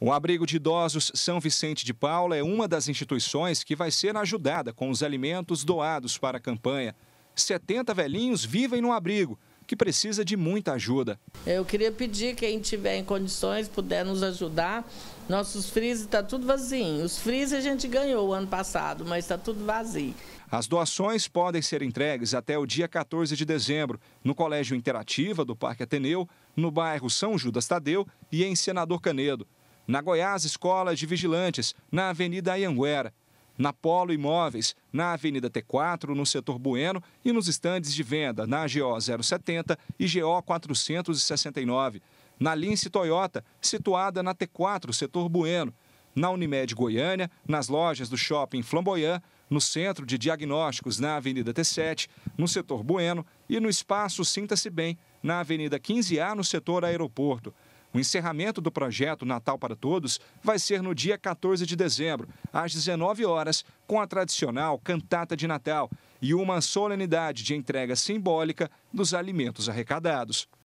O abrigo de idosos São Vicente de Paula é uma das instituições que vai ser ajudada com os alimentos doados para a campanha. 70 velhinhos vivem no abrigo, que precisa de muita ajuda. Eu queria pedir quem tiver em condições puder nos ajudar. Nossos freezer está tudo vazio. Os freezer a gente ganhou ano passado, mas está tudo vazio. As doações podem ser entregues até o dia 14 de dezembro, no Colégio Interativa do Parque Ateneu, no bairro São Judas Tadeu e em Senador Canedo. Na Goiás, Escola de Vigilantes, na Avenida Ayanguera. Na Polo Imóveis, na Avenida T4, no setor Bueno e nos estandes de venda na GO 070 e GO 469. Na Lince Toyota, situada na T4, setor Bueno. Na Unimed Goiânia, nas lojas do Shopping Flamboyant, no Centro de Diagnósticos, na Avenida T7, no setor Bueno e no Espaço Sinta-se Bem, na Avenida 15A, no setor Aeroporto. O encerramento do projeto Natal para Todos vai ser no dia 14 de dezembro, às 19 horas, com a tradicional cantata de Natal e uma solenidade de entrega simbólica dos alimentos arrecadados.